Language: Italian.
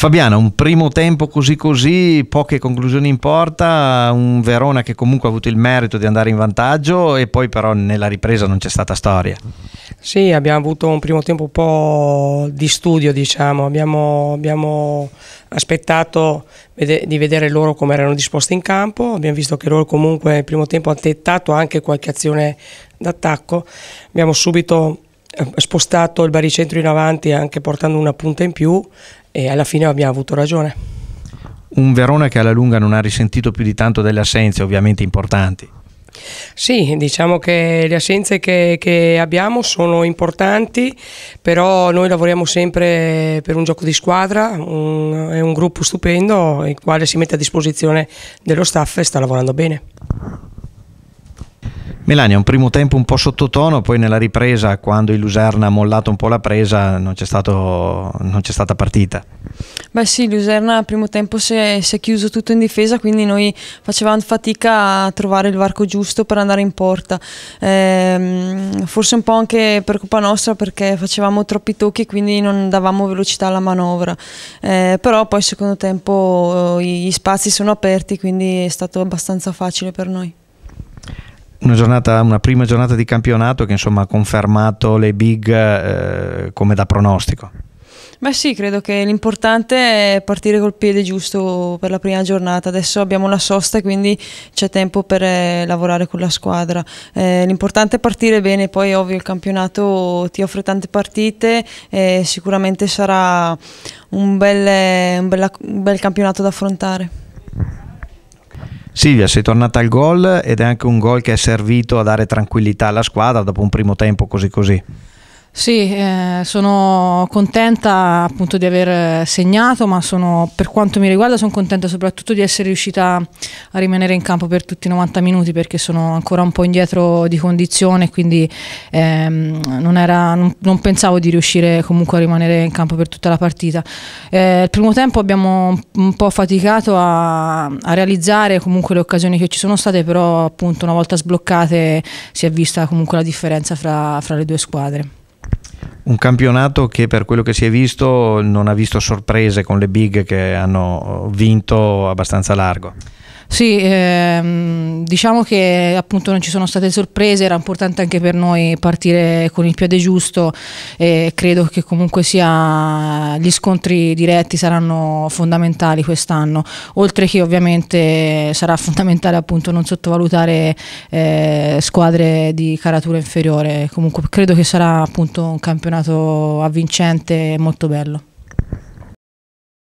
Fabiana, un primo tempo così così, poche conclusioni in porta, un Verona che comunque ha avuto il merito di andare in vantaggio e poi però nella ripresa non c'è stata storia. Sì, abbiamo avuto un primo tempo un po' di studio, diciamo, abbiamo, abbiamo aspettato di vedere loro come erano disposti in campo, abbiamo visto che loro comunque nel primo tempo hanno tentato anche qualche azione d'attacco, abbiamo subito eh, spostato il baricentro in avanti anche portando una punta in più e alla fine abbiamo avuto ragione. Un Verona che alla lunga non ha risentito più di tanto delle assenze, ovviamente importanti. Sì, diciamo che le assenze che, che, abbiamo sono importanti, però noi lavoriamo sempre per un gioco di squadra, un, è un gruppo stupendo il quale si mette a disposizione dello staff e sta lavorando bene. Melania, un primo tempo un po' sottotono, poi nella ripresa, quando il Luserna ha mollato un po' la presa, non c'è, stato, non c'è stata partita. Beh sì, il Luserna al primo tempo si è, si è, chiuso tutto in difesa, quindi noi facevamo fatica a trovare il varco giusto per andare in porta. Ehm, forse un po' anche per colpa nostra perché facevamo troppi tocchi, quindi non davamo velocità alla manovra. Ehm, però poi al secondo tempo eh, gli spazi sono aperti, quindi è stato abbastanza facile per noi una, giornata, una, prima giornata di campionato che insomma ha confermato le big eh, come da pronostico. Beh sì, credo che l'importante è partire col piede giusto per la prima giornata. Adesso abbiamo la sosta, quindi c'è tempo per eh, lavorare con la squadra. Eh, l'importante è partire bene, poi ovvio il campionato ti offre tante partite, e sicuramente sarà un bel, un, bella, un bel campionato da affrontare. Silvia, sei tornata al gol ed è anche un gol che è servito a dare tranquillità alla squadra dopo un primo tempo così così. Sì, eh, sono contenta appunto di aver segnato, ma sono, per quanto mi riguarda sono contenta soprattutto di essere riuscita a rimanere in campo per tutti i 90 minuti perché sono ancora un po' indietro di condizione, quindi ehm, non, era, non, non, pensavo di riuscire comunque a rimanere in campo per tutta la partita. Eh, il primo tempo abbiamo un po' faticato a, a, realizzare comunque le occasioni che ci sono state, però appunto una volta sbloccate si è vista comunque la differenza fra, fra le due squadre un campionato che per quello che si è visto non ha visto sorprese con le big che hanno eh, vinto abbastanza largo. Sì, ehm, diciamo che appunto non ci sono state sorprese, era importante anche per noi partire con il piede giusto e credo che comunque sia gli scontri diretti saranno fondamentali quest'anno, oltre che ovviamente sarà fondamentale appunto non sottovalutare eh, squadre di caratura inferiore, comunque credo che sarà appunto un campionato avvincente e molto bello.